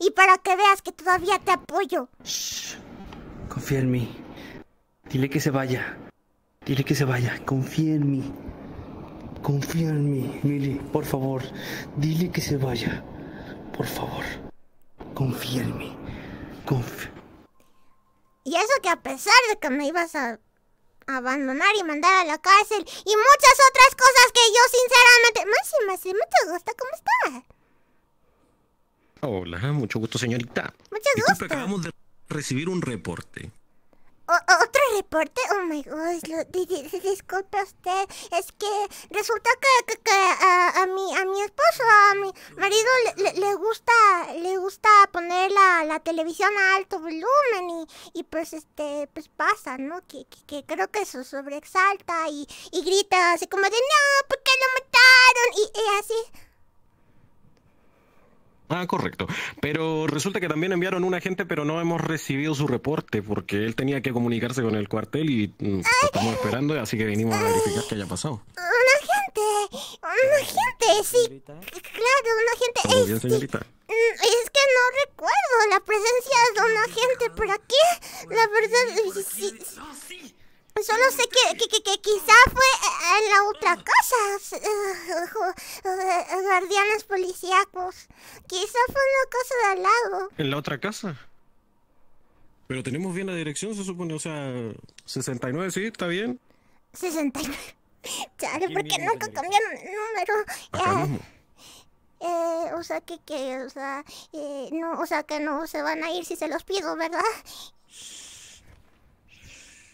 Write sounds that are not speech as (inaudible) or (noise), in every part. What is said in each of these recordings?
y para que veas que todavía te apoyo. Confía en mí. Dile que se vaya. Dile que se vaya. Confía en mí. Confía en mí, Mili, por favor. Dile que se vaya. Por favor. Confía en mí. Confía. Y eso que a pesar de que me ibas a abandonar y mandar a la cárcel y muchas otras cosas que yo sinceramente... Más más, si me te gusta, ¿cómo está? Hola, mucho gusto, señorita. Mucho gusto. acabamos de recibir un reporte. ¿Otro reporte? Oh my god, disculpe usted. Es que resulta que, a, a, mi, a mi esposo, a mi marido, le, le gusta le gusta poner la, televisión a alto volumen y, y, pues este pues pasa, ¿no? Que, que, creo que eso sobreexalta y, y grita así como de no, porque lo mataron? Y, y así. Ah, correcto. Pero resulta que también enviaron un agente, pero no hemos recibido su reporte porque él tenía que comunicarse con el cuartel y mm, estamos esperando, así que venimos a verificar qué haya pasado. Un agente, un agente, sí. Claro, un agente. bien, señorita? Mm, es que no recuerdo la presencia de un agente por aquí. La verdad, sí. Solo sé que, que, que quizá fue en la otra casa. Eh, eh, guardianes policíacos. Quizá fue en la casa de al lado. ¿En la otra casa? Pero tenemos bien la dirección, se supone. O sea, 69, sí, está bien. 69. (laughs) Chale, porque nunca cambiaron el número. Acá eh, o sea, que, que o sea, no, o sea, que no se van a ir si se los pido, ¿verdad?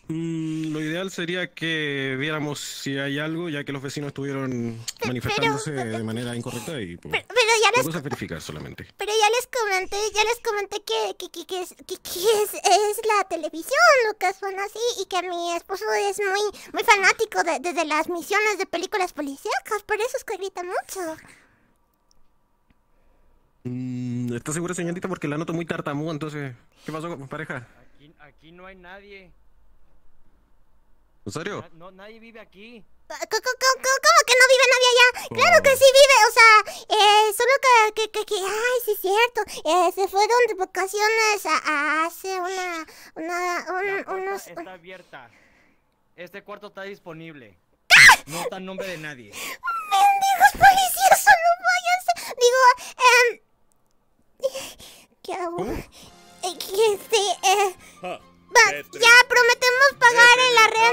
Mmm lo ideal sería que viéramos si hay algo, ya que los vecinos estuvieron manifestándose de manera incorrecta y pues, pero, ya les, verificar solamente. Pero ya les comenté, ya les comenté que, es, la televisión, Lucas, son así, y que mi esposo es muy, muy fanático de, las misiones de películas policíacas, por eso es que grita mucho. Mm, ¿Estás segura, señorita? Porque la noto muy tartamudo, entonces... ¿Qué pasó, con pareja? aquí no hay nadie. ¿En serio? No, nadie vive aquí. Ah, ¿Cómo, cómo, que no vive nadie allá? Claro que sí vive, o sea, eh, solo que, que, que, ay, sí es cierto, eh, se fueron de vacaciones a, a hace una, una, unos... Está abierta, este cuarto está disponible, no está en nombre de nadie. ¡Mendigos policías, solo váyanse! Digo, eh, ¿qué hago? Eh, este, eh, ah, va, este. ya prometo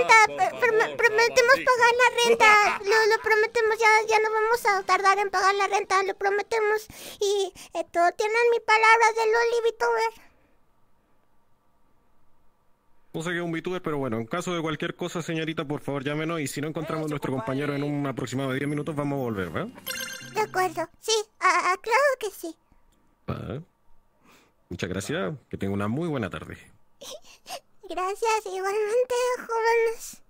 Ah, prometemos pagar la renta. (laughs) Lo, prometemos. Ya, ya no vamos a tardar en pagar la renta. Lo prometemos. Y esto, tienen mi palabra de Loli VTuber. No sé qué es un VTuber, pero bueno, en caso de cualquier cosa, señorita, por favor llámenos. Y si no encontramos a nuestro compañero en un aproximado de 10 minutos, vamos a volver, ¿verdad? De acuerdo, sí, claro que sí. muchas gracias, que tenga una muy buena tarde. (laughs) Gracias igualmente, jóvenes.